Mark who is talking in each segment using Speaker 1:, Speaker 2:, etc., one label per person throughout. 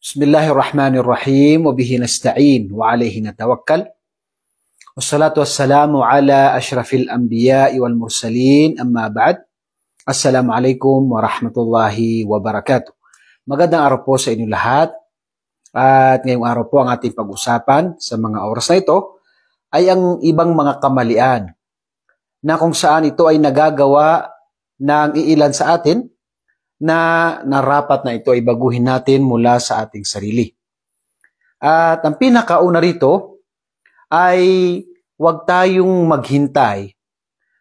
Speaker 1: Bismillahirrahmanirrahim wa bihi nasta'in wa alayhi natawakkal. Wassalatu wassalamu ala ashrafil anbiya'i wal mursalin amma ba'd. Assalamu wa rahmatullahi wa barakatuh. Magandang araw po sa inyo lahat. At ngayong araw po ang ating pag-usapan sa mga oras na ito ay ang ibang mga kamalian na kung saan ito ay nagagawa ng iilan sa atin na narapat na ito ay baguhin natin mula sa ating sarili. At ang pinakauna rito ay huwag tayong maghintay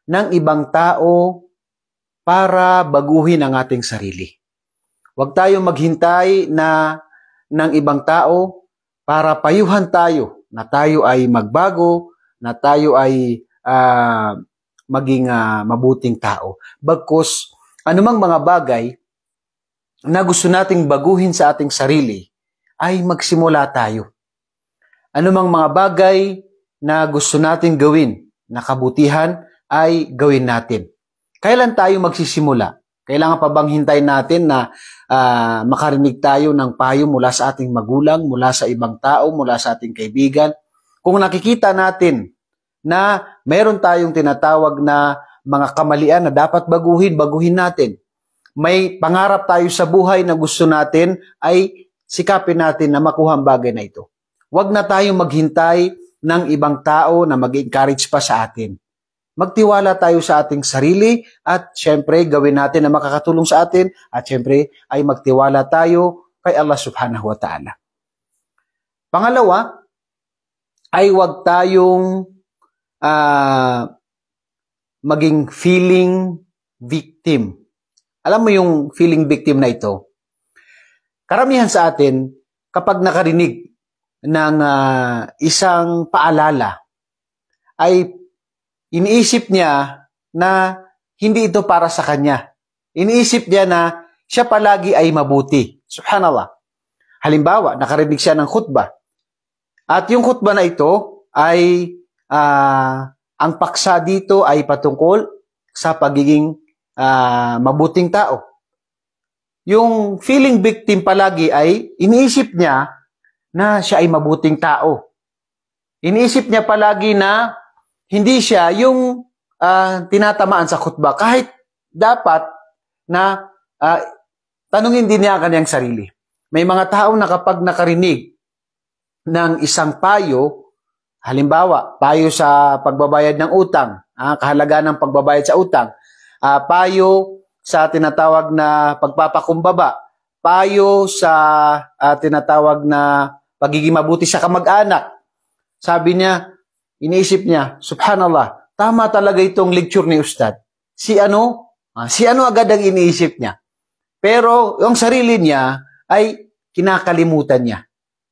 Speaker 1: ng ibang tao para baguhin ang ating sarili. Huwag tayong maghintay na ng ibang tao para payuhan tayo na tayo ay magbago, na tayo ay uh, maging uh, mabuting tao. Bagkus anumang mga bagay na gusto nating baguhin sa ating sarili ay magsimula tayo. Ano mang mga bagay na gusto nating gawin na kabutihan ay gawin natin. Kailan tayo magsisimula? Kailangan pa bang hintayin natin na uh, makarinig tayo ng payo mula sa ating magulang, mula sa ibang tao, mula sa ating kaibigan? Kung nakikita natin na meron tayong tinatawag na mga kamalian na dapat baguhin, baguhin natin may pangarap tayo sa buhay na gusto natin, ay sikapin natin na makuha ang bagay na ito. Huwag na tayong maghintay ng ibang tao na mag-encourage pa sa atin. Magtiwala tayo sa ating sarili at syempre gawin natin na makakatulong sa atin at syempre ay magtiwala tayo kay Allah subhanahu wa ta'ala. Pangalawa, ay huwag tayong uh, maging feeling victim. Alam mo yung feeling victim na ito. Karamihan sa atin, kapag nakarinig ng uh, isang paalala, ay iniisip niya na hindi ito para sa kanya. Iniisip niya na siya palagi ay mabuti. Subhanallah. Halimbawa, nakarinig siya ng khutbah. At yung khutbah na ito ay uh, ang paksa dito ay patungkol sa pagiging uh, mabuting tao. Yung feeling victim palagi ay iniisip niya na siya ay mabuting tao. Iniisip niya palagi na hindi siya yung uh, tinatamaan sa kutba kahit dapat na uh, tanungin din niya ang kanyang sarili. May mga tao na kapag nakarinig ng isang payo, halimbawa, payo sa pagbabayad ng utang, ah, kahalaga ng pagbabayad sa utang, uh, payo sa tinatawag na pagpapakumbaba, payo sa uh, tinatawag na pagiging mabuti sa kamag-anak. Sabi niya, iniisip niya, subhanallah, tama talaga itong lecture ni Ustad. Si ano? Uh, si ano agad ang iniisip niya. Pero yung sarili niya ay kinakalimutan niya.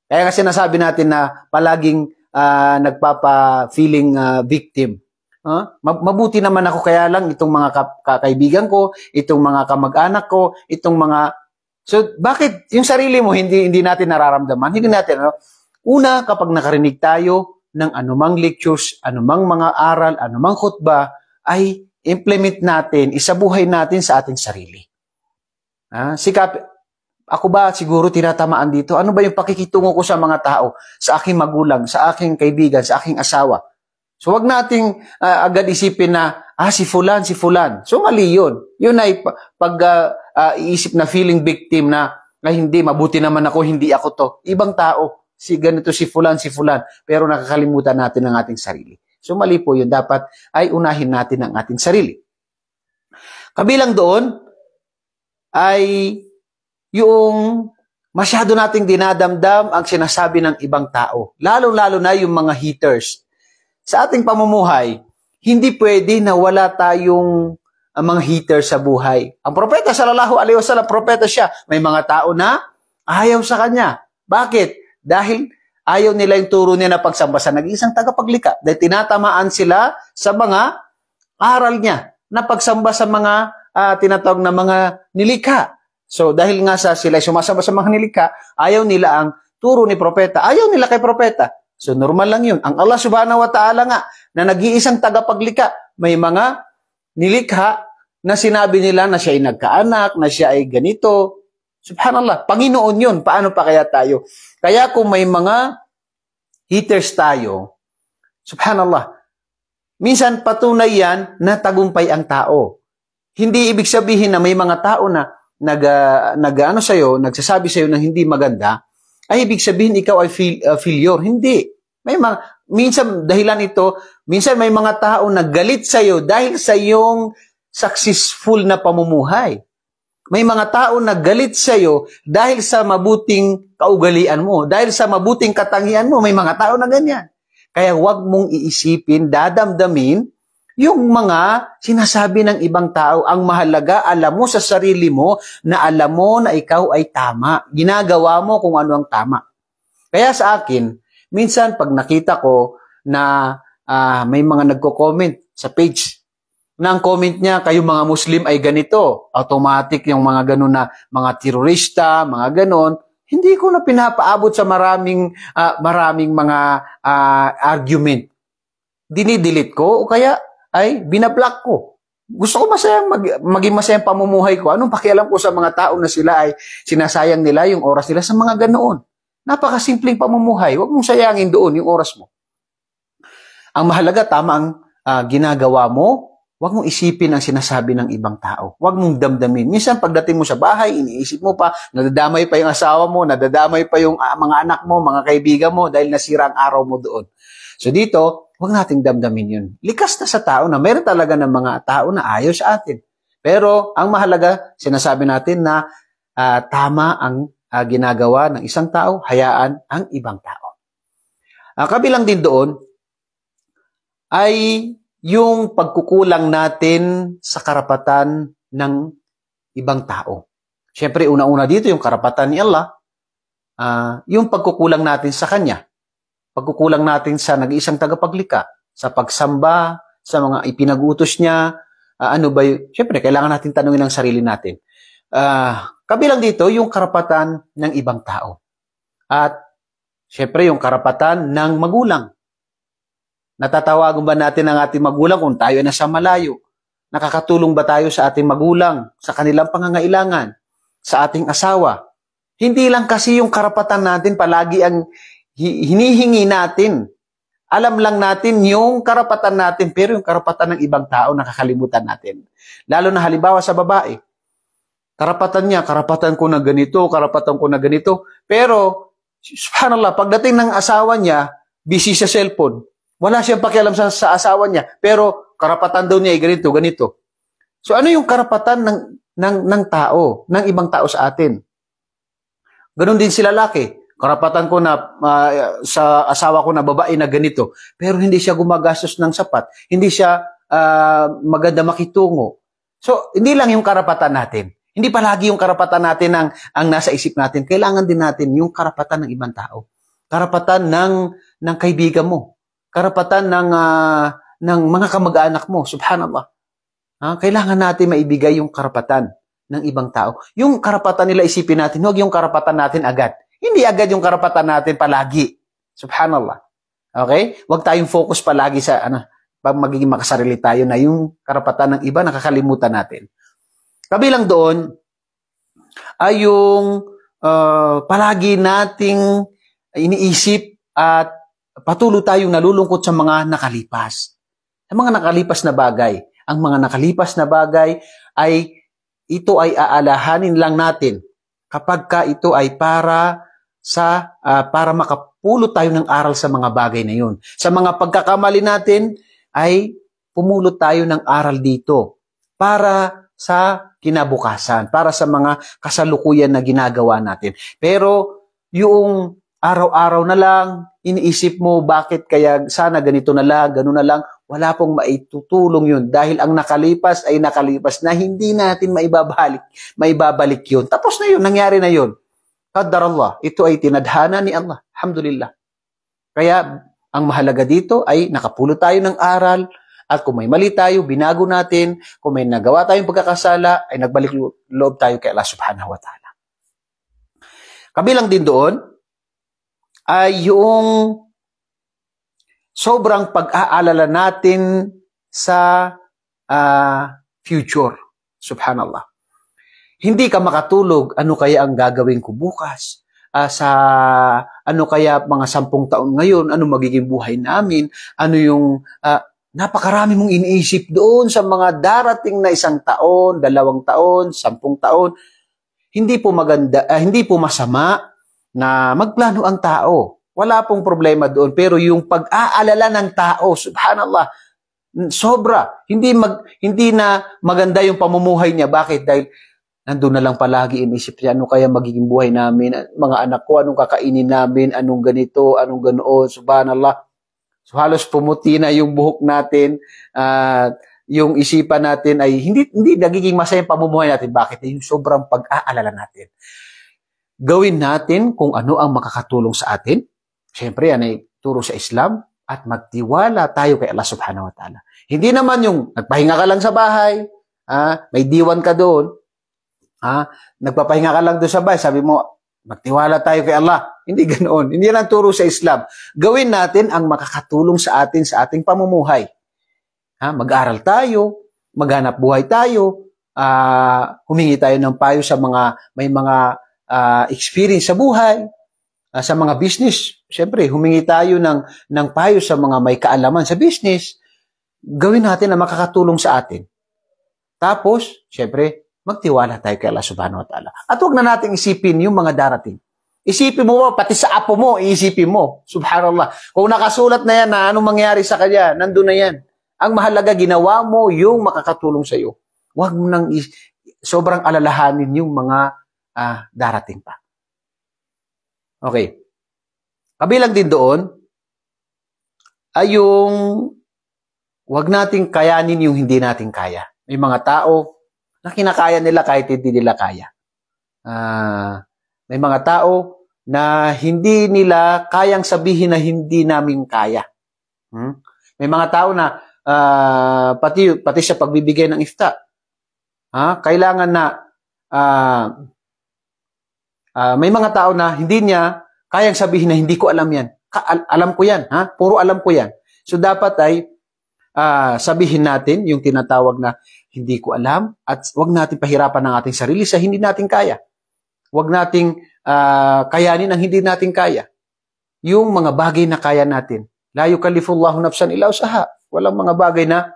Speaker 1: Kaya kasi nasabi natin na palaging uh, nagpapa-feeling uh, victim. Huh? Mabuti naman ako kaya lang itong mga ka- kakaibigan ko, itong mga kamag-anak ko, itong mga So bakit yung sarili mo hindi hindi natin nararamdaman? Hindi natin ano? Una kapag nakarinig tayo ng anumang lectures, anumang mga aral, anumang khutba ay implement natin, isabuhay natin sa ating sarili. Ha? Sikap ako ba siguro tinatamaan dito? Ano ba yung pakikitungo ko sa mga tao, sa aking magulang, sa aking kaibigan, sa aking asawa? So wag nating uh, agad isipin na ah si fulan si fulan. So mali 'yun. 'Yun ay pag uh, uh, iisip na feeling victim na na hindi mabuti naman ako, hindi ako to. Ibang tao, si ganito si fulan si fulan, pero nakakalimutan natin ang ating sarili. So mali po 'yun. Dapat ay unahin natin ang ating sarili. Kabilang doon ay yung masyado nating dinadamdam ang sinasabi ng ibang tao. Lalo-lalo na yung mga haters sa ating pamumuhay, hindi pwede na wala tayong ang ah, mga heater sa buhay. Ang propeta, salallahu alayhi wasallam, propeta siya. May mga tao na ayaw sa kanya. Bakit? Dahil ayaw nila yung turo niya na pagsamba sa nag-iisang tagapaglika. Dahil tinatamaan sila sa mga aral niya na pagsamba sa mga uh, tinatawag na mga nilika. So dahil nga sa sila sumasamba sa mga nilika, ayaw nila ang turo ni propeta. Ayaw nila kay propeta. So normal lang yun. Ang Allah subhanahu wa ta'ala nga, na nag-iisang tagapaglikha, may mga nilikha na sinabi nila na siya ay nagkaanak, na siya ay ganito. Subhanallah, Panginoon yun. Paano pa kaya tayo? Kaya kung may mga heaters tayo, subhanallah, minsan patunay yan na tagumpay ang tao. Hindi ibig sabihin na may mga tao na nag, uh, nag ah, ano sa'yo, nagsasabi sa'yo ng hindi maganda, ay ibig sabihin ikaw ay fil, uh, ah, failure. Hindi. May mga, minsan dahilan ito, minsan may mga tao na galit sa iyo dahil sa iyong successful na pamumuhay. May mga tao na galit sa iyo dahil sa mabuting kaugalian mo, dahil sa mabuting katangian mo, may mga tao na ganyan. Kaya huwag mong iisipin, dadamdamin yung mga sinasabi ng ibang tao, ang mahalaga, alam mo sa sarili mo na alam mo na ikaw ay tama. Ginagawa mo kung ano ang tama. Kaya sa akin, minsan pag nakita ko na uh, may mga nagko-comment sa page, na ang comment niya, kayo mga Muslim ay ganito, automatic yung mga ganun na mga terorista, mga ganun, hindi ko na pinapaabot sa maraming uh, maraming mga uh, argument. Dinidelete ko o kaya ay binablock ko. Gusto ko masayang mag, maging masayang pamumuhay ko. Anong pakialam ko sa mga tao na sila ay sinasayang nila yung oras nila sa mga ganoon? Napakasimpleng pamumuhay. Huwag mong sayangin doon yung oras mo. Ang mahalaga, tama ang uh, ginagawa mo. Huwag mong isipin ang sinasabi ng ibang tao. Huwag mong damdamin. Minsan pagdating mo sa bahay, iniisip mo pa, nadadamay pa yung asawa mo, nadadamay pa yung uh, mga anak mo, mga kaibigan mo dahil nasira ang araw mo doon. So dito, Huwag nating damdamin yun. Likas na sa tao na meron talaga ng mga tao na ayaw sa atin. Pero ang mahalaga, sinasabi natin na uh, tama ang uh, ginagawa ng isang tao, hayaan ang ibang tao. Uh, kabilang din doon ay yung pagkukulang natin sa karapatan ng ibang tao. Siyempre, una-una dito yung karapatan ni Allah, uh, yung pagkukulang natin sa Kanya pagkukulang natin sa nag-iisang tagapaglikha, sa pagsamba, sa mga ipinagutos niya, uh, ano ba yun? Siyempre, kailangan natin tanungin ang sarili natin. Uh, kabilang dito, yung karapatan ng ibang tao. At siyempre, yung karapatan ng magulang. Natatawagan ba natin ang ating magulang kung tayo ay nasa malayo? Nakakatulong ba tayo sa ating magulang, sa kanilang pangangailangan, sa ating asawa? Hindi lang kasi yung karapatan natin palagi ang hinihingi natin. Alam lang natin yung karapatan natin, pero yung karapatan ng ibang tao nakakalimutan natin. Lalo na halimbawa sa babae. Karapatan niya, karapatan ko na ganito, karapatan ko na ganito. Pero, subhanallah, pagdating ng asawa niya, busy sa cellphone. Wala siyang pakialam sa, sa asawa niya. Pero, karapatan daw niya ay ganito, ganito. So, ano yung karapatan ng, ng, ng tao, ng ibang tao sa atin? Ganon din sila laki karapatan ko na uh, sa asawa ko na babae na ganito, pero hindi siya gumagastos ng sapat, hindi siya uh, maganda makitungo. So, hindi lang yung karapatan natin. Hindi palagi yung karapatan natin ang, ang nasa isip natin. Kailangan din natin yung karapatan ng ibang tao. Karapatan ng, ng kaibigan mo. Karapatan ng, uh, ng mga kamag-anak mo. Subhanallah. Ha? Ah, kailangan natin maibigay yung karapatan ng ibang tao. Yung karapatan nila isipin natin, huwag yung karapatan natin agad. Hindi agad yung karapatan natin palagi. Subhanallah. Okay? Huwag tayong focus palagi sa ano, pag magiging makasarili tayo na yung karapatan ng iba nakakalimutan natin. Kabilang doon ay yung uh, palagi nating iniisip at patuloy tayong nalulungkot sa mga nakalipas. Sa mga nakalipas na bagay. Ang mga nakalipas na bagay ay ito ay aalahanin lang natin kapag ka ito ay para sa uh, para makapulot tayo ng aral sa mga bagay na yun. Sa mga pagkakamali natin ay pumulot tayo ng aral dito para sa kinabukasan, para sa mga kasalukuyan na ginagawa natin. Pero yung araw-araw na lang, iniisip mo bakit kaya sana ganito na lang, ganun na lang, wala pong maitutulong yun dahil ang nakalipas ay nakalipas na hindi natin maibabalik, maibabalik yun. Tapos na yun, nangyari na yun. Qadar Allah. Ito ay tinadhana ni Allah. Alhamdulillah. Kaya ang mahalaga dito ay nakapulo tayo ng aral at kung may mali tayo, binago natin. Kung may nagawa tayong pagkakasala, ay nagbalik loob tayo kay Allah subhanahu wa ta'ala. Kabilang din doon ay yung sobrang pag-aalala natin sa uh, future. Subhanallah. Hindi ka makatulog, ano kaya ang gagawin ko bukas? Uh, sa ano kaya mga sampung taon ngayon, ano magiging buhay namin? Ano yung uh, napakarami mong iniisip doon sa mga darating na isang taon, dalawang taon, sampung taon. Hindi po maganda, uh, hindi po masama na magplano ang tao. Wala pong problema doon. Pero yung pag-aalala ng tao, subhanallah, sobra. Hindi mag hindi na maganda yung pamumuhay niya. Bakit? Dahil nandun na lang palagi inisip niya, ano kaya magiging buhay namin, mga anak ko, anong kakainin namin, anong ganito, anong ganoon, subhanallah. So halos pumuti na yung buhok natin, at uh, yung isipan natin ay hindi hindi nagiging masaya yung pamumuhay natin. Bakit? Yung sobrang pag-aalala natin. Gawin natin kung ano ang makakatulong sa atin. Siyempre, yan ay turo sa Islam at magtiwala tayo kay Allah subhanahu wa ta'ala. Hindi naman yung nagpahinga ka lang sa bahay, ah, may diwan ka doon, Ha? Nagpapahinga ka lang doon sa bahay, sabi mo, magtiwala tayo kay Allah. Hindi ganoon. Hindi yan ang turo sa Islam. Gawin natin ang makakatulong sa atin sa ating pamumuhay. Ha? Mag-aral tayo, maghanap buhay tayo, uh, humingi tayo ng payo sa mga may mga uh, experience sa buhay, uh, sa mga business. Siyempre, humingi tayo ng ng payo sa mga may kaalaman sa business. Gawin natin ang makakatulong sa atin. Tapos, siyempre, magtiwala tayo kay Allah subhanahu wa ta'ala. At huwag na nating isipin yung mga darating. Isipin mo, pati sa apo mo, iisipin mo. Subhanallah. Kung nakasulat na yan na anong mangyari sa kanya, nandun na yan. Ang mahalaga, ginawa mo yung makakatulong sa iyo. Huwag mo nang sobrang alalahanin yung mga uh, darating pa. Okay. Kabilang din doon, ay yung huwag nating kayanin yung hindi natin kaya. May mga tao, na kinakaya nila kahit hindi nila kaya. Uh, may mga tao na hindi nila kayang sabihin na hindi namin kaya. Hmm? May mga tao na uh, pati pati sa pagbibigay ng ifta. Ha? Kailangan na uh, uh, may mga tao na hindi niya kayang sabihin na hindi ko alam 'yan. Ka- alam ko 'yan, ha? Puro alam ko 'yan. So dapat ay uh, sabihin natin yung tinatawag na hindi ko alam at wag natin pahirapan ang ating sarili sa hindi natin kaya. Wag nating uh, kayanin ang hindi natin kaya. Yung mga bagay na kaya natin. La yukallifullahu nafsan illa usaha. Walang mga bagay na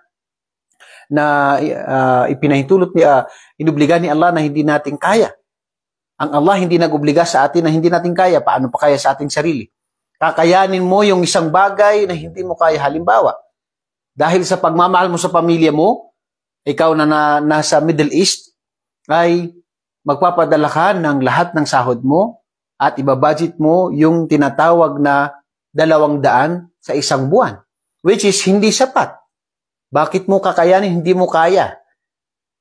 Speaker 1: na uh, ipinahintulot ni uh, inubliga ni Allah na hindi natin kaya. Ang Allah hindi nagubliga sa atin na hindi natin kaya. Paano pa kaya sa ating sarili? Kakayanin mo yung isang bagay na hindi mo kaya. Halimbawa, dahil sa pagmamahal mo sa pamilya mo, ikaw na, na nasa Middle East, ay magpapadala ka ng lahat ng sahod mo at ibabudget mo yung tinatawag na dalawang daan sa isang buwan, which is hindi sapat. Bakit mo kakayanin, hindi mo kaya?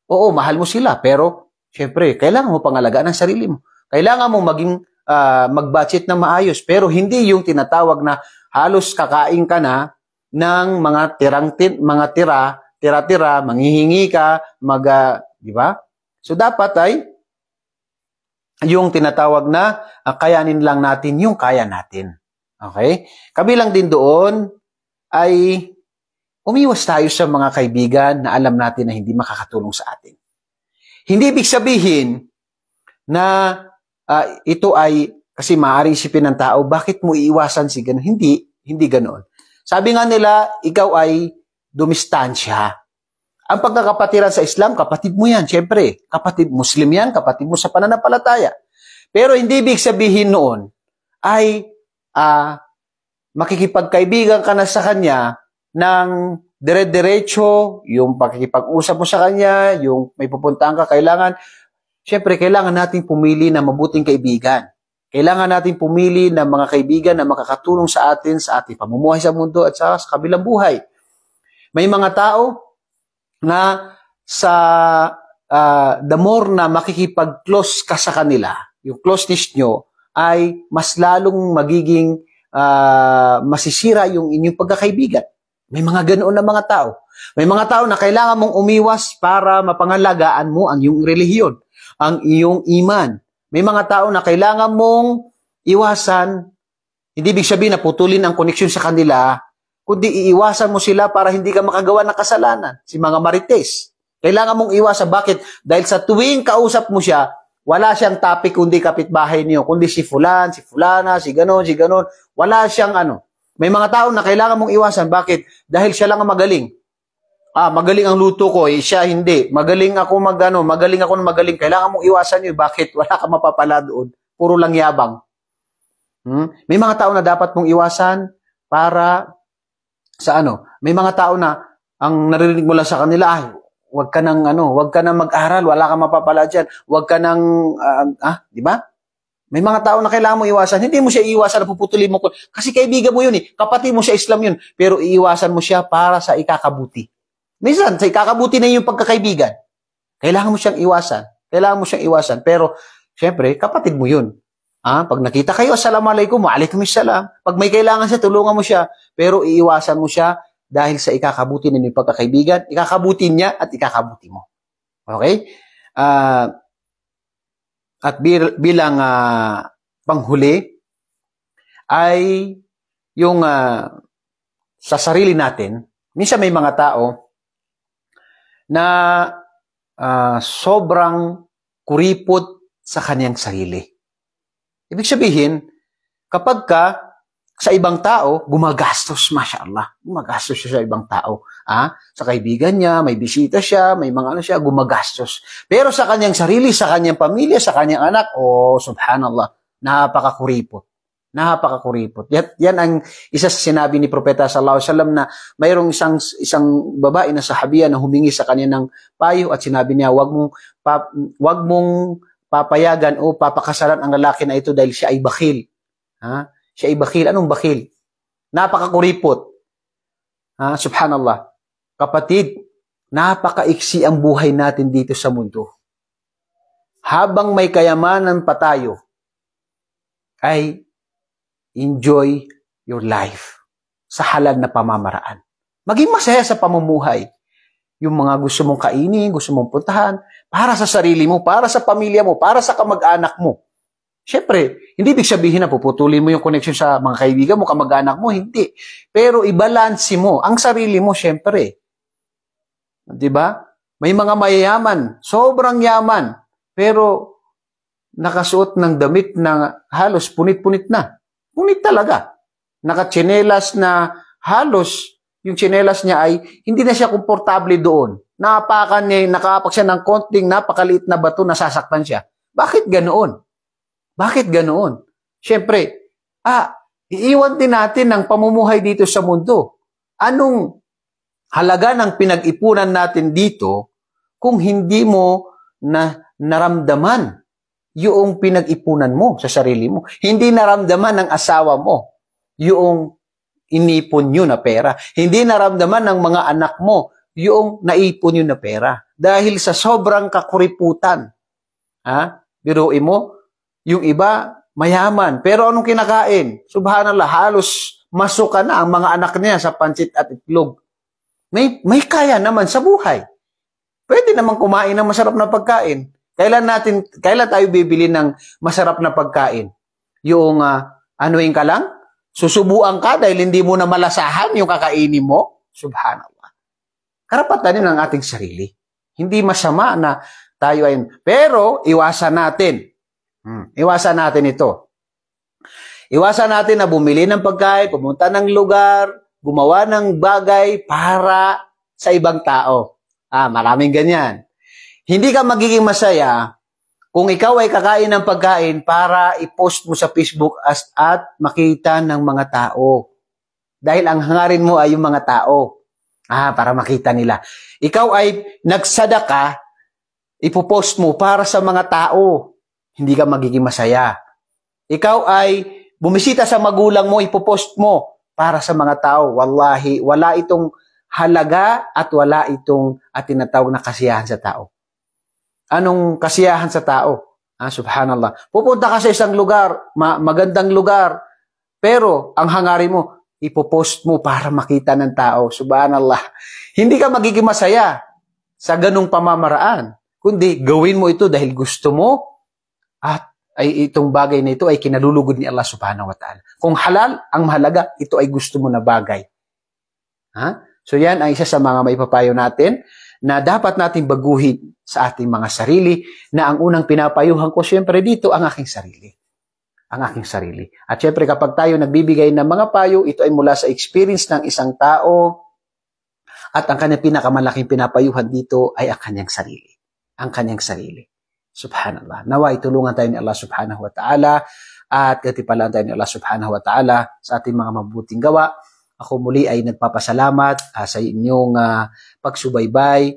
Speaker 1: Oo, mahal mo sila, pero syempre, kailangan mo pangalagaan ang sarili mo. Kailangan mo maging uh, mag-budget na maayos, pero hindi yung tinatawag na halos kakain ka na ng mga tirang tin, mga tira, tira-tira, manghihingi ka, mag, uh, di ba? So dapat ay yung tinatawag na uh, kayanin lang natin yung kaya natin. Okay? Kabilang din doon ay umiwas tayo sa mga kaibigan na alam natin na hindi makakatulong sa atin. Hindi ibig sabihin na uh, ito ay kasi maaaring isipin ng tao, bakit mo iiwasan si ganun? Hindi, hindi ganoon. Sabi nga nila, ikaw ay dumistansya. Ang pagkakapatiran sa Islam, kapatid mo yan, syempre. Kapatid Muslim yan, kapatid mo sa pananampalataya. Pero hindi ibig sabihin noon ay uh, makikipagkaibigan ka na sa kanya ng dire-diretso, yung pakikipag-usap mo sa kanya, yung may pupuntahan ka, kailangan, syempre, kailangan nating pumili ng mabuting kaibigan. Kailangan natin pumili ng mga kaibigan na makakatulong sa atin sa ating pamumuhay sa mundo at sa, kabilang buhay. May mga tao na sa uh, ah, the more na makikipag-close ka sa kanila, yung closeness nyo ay mas lalong magiging uh, masisira yung inyong pagkakaibigan. May mga ganoon na mga tao. May mga tao na kailangan mong umiwas para mapangalagaan mo ang iyong relihiyon, ang iyong iman, may mga tao na kailangan mong iwasan. Hindi big sabihin na putulin ang koneksyon sa kanila, kundi iiwasan mo sila para hindi ka makagawa ng kasalanan. Si mga marites. Kailangan mong iwasan. Bakit? Dahil sa tuwing kausap mo siya, wala siyang topic kundi kapitbahay niyo, kundi si fulan, si fulana, si ganon, si ganon. Wala siyang ano. May mga tao na kailangan mong iwasan. Bakit? Dahil siya lang ang magaling ah, magaling ang luto ko, eh, siya hindi. Magaling ako magano, magaling ako ng magaling. Kailangan mong iwasan 'yo, Bakit? Wala ka mapapala doon. Puro lang yabang. Hmm? May mga tao na dapat mong iwasan para sa ano. May mga tao na ang naririnig mo lang sa kanila, ay, wag ka nang ano, wag ka nang mag-aral, wala kang mapapala diyan. Wag ka nang uh, ah, di ba? May mga tao na kailangan mo iwasan. Hindi mo siya iiwasan, puputulin mo ko. Kasi kaibigan mo 'yun eh. Kapatid mo siya Islam 'yun, pero iiwasan mo siya para sa ikakabuti. Minsan, say, kakabuti na yung pagkakaibigan. Kailangan mo siyang iwasan. Kailangan mo siyang iwasan. Pero, syempre, kapatid mo yun. Ah, pag nakita kayo, assalamualaikum, waalaikum salam. Pag may kailangan siya, tulungan mo siya. Pero iiwasan mo siya dahil sa ikakabuti na yung pagkakaibigan, ikakabuti niya at ikakabuti mo. Okay? Ah, at bil- bilang uh, panghuli, ay yung uh, sa sarili natin, minsan may mga tao, na uh, sobrang kuripot sa kanyang sarili. Ibig sabihin, kapag ka sa ibang tao, gumagastos, mashallah, Gumagastos siya sa ibang tao. Ah, sa kaibigan niya, may bisita siya, may mga ano siya, gumagastos. Pero sa kanyang sarili, sa kanyang pamilya, sa kanyang anak, oh, subhanallah, napakakuripot. Napakakuripot. Yan, yan ang isa sa sinabi ni Propeta sallallahu alaihi wasallam na mayroong isang isang babae na sahabiya na humingi sa kanya ng payo at sinabi niya, "Wag mong pa, wag mong papayagan o papakasalan ang lalaki na ito dahil siya ay bakil." Ha? Siya ay bakil. Anong bakil? Napakakuripot. Ha? Subhanallah. Kapatid, napakaiksi ang buhay natin dito sa mundo. Habang may kayamanan pa tayo, ay Enjoy your life sa halal na pamamaraan. Maging masaya sa pamumuhay. Yung mga gusto mong kainin, gusto mong puntahan, para sa sarili mo, para sa pamilya mo, para sa kamag-anak mo. Siyempre, hindi ibig sabihin na puputulin mo yung connection sa mga kaibigan mo, kamag-anak mo, hindi. Pero ibalansi mo ang sarili mo, siyempre. 'Di ba? May mga mayayaman, sobrang yaman, pero nakasuot ng damit na halos punit-punit na. Ngunit talaga, naka nakatsinelas na halos yung tsinelas niya ay hindi na siya komportable doon. Napakan niya, nakapak siya ng konting napakaliit na bato, nasasaktan siya. Bakit ganoon? Bakit ganoon? Siyempre, ah, iiwan din natin ang pamumuhay dito sa mundo. Anong halaga ng pinag-ipunan natin dito kung hindi mo na naramdaman yung pinag-ipunan mo sa sarili mo. Hindi naramdaman ng asawa mo yung inipon nyo na pera. Hindi naramdaman ng mga anak mo yung naipon nyo na pera. Dahil sa sobrang kakuriputan. Ha? Biruin mo, yung iba, mayaman. Pero anong kinakain? Subhanallah, halos masuka na ang mga anak niya sa pancit at itlog. May, may kaya naman sa buhay. Pwede naman kumain ng masarap na pagkain. Kailan natin kailan tayo bibili ng masarap na pagkain? Yung uh, ah, anuin ka lang? Susubuan ka dahil hindi mo na malasahan yung kakainin mo? Subhanallah. Karapatan yun ng ating sarili. Hindi masama na tayo ay... Pero iwasan natin. Hmm. Iwasan natin ito. Iwasan natin na bumili ng pagkain, pumunta ng lugar, gumawa ng bagay para sa ibang tao. Ah, maraming ganyan. Hindi ka magiging masaya kung ikaw ay kakain ng pagkain para i-post mo sa Facebook as at makita ng mga tao. Dahil ang hangarin mo ay yung mga tao. Ah, para makita nila. Ikaw ay nagsadaka, ipopost mo para sa mga tao. Hindi ka magiging masaya. Ikaw ay bumisita sa magulang mo, ipopost mo para sa mga tao. Wallahi, wala itong halaga at wala itong at tinatawag na kasiyahan sa tao anong kasiyahan sa tao. Ah, subhanallah. Pupunta ka sa isang lugar, ma- magandang lugar, pero ang hangarin mo, ipopost mo para makita ng tao. Subhanallah. Hindi ka magiging masaya sa ganung pamamaraan, kundi gawin mo ito dahil gusto mo at ay itong bagay na ito ay kinalulugod ni Allah subhanahu wa ta'ala. Kung halal, ang mahalaga, ito ay gusto mo na bagay. Ha? So yan ang isa sa mga maipapayo natin na dapat nating baguhin sa ating mga sarili na ang unang pinapayuhan ko syempre dito ang aking sarili. Ang aking sarili. At syempre kapag tayo nagbibigay ng mga payo, ito ay mula sa experience ng isang tao at ang kanyang pinakamalaking pinapayuhan dito ay ang kanyang sarili. Ang kanyang sarili. Subhanallah. Nawa itulungan tayo ni Allah subhanahu wa ta'ala at gatipalaan tayo ni Allah subhanahu wa ta'ala sa ating mga mabuting gawa ako muli ay nagpapasalamat uh, sa inyong uh, pagsubaybay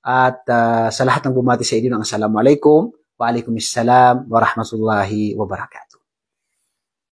Speaker 1: at uh, sa lahat ng bumati sa inyo ng Assalamualaikum, rahmatullahi wa barakatuh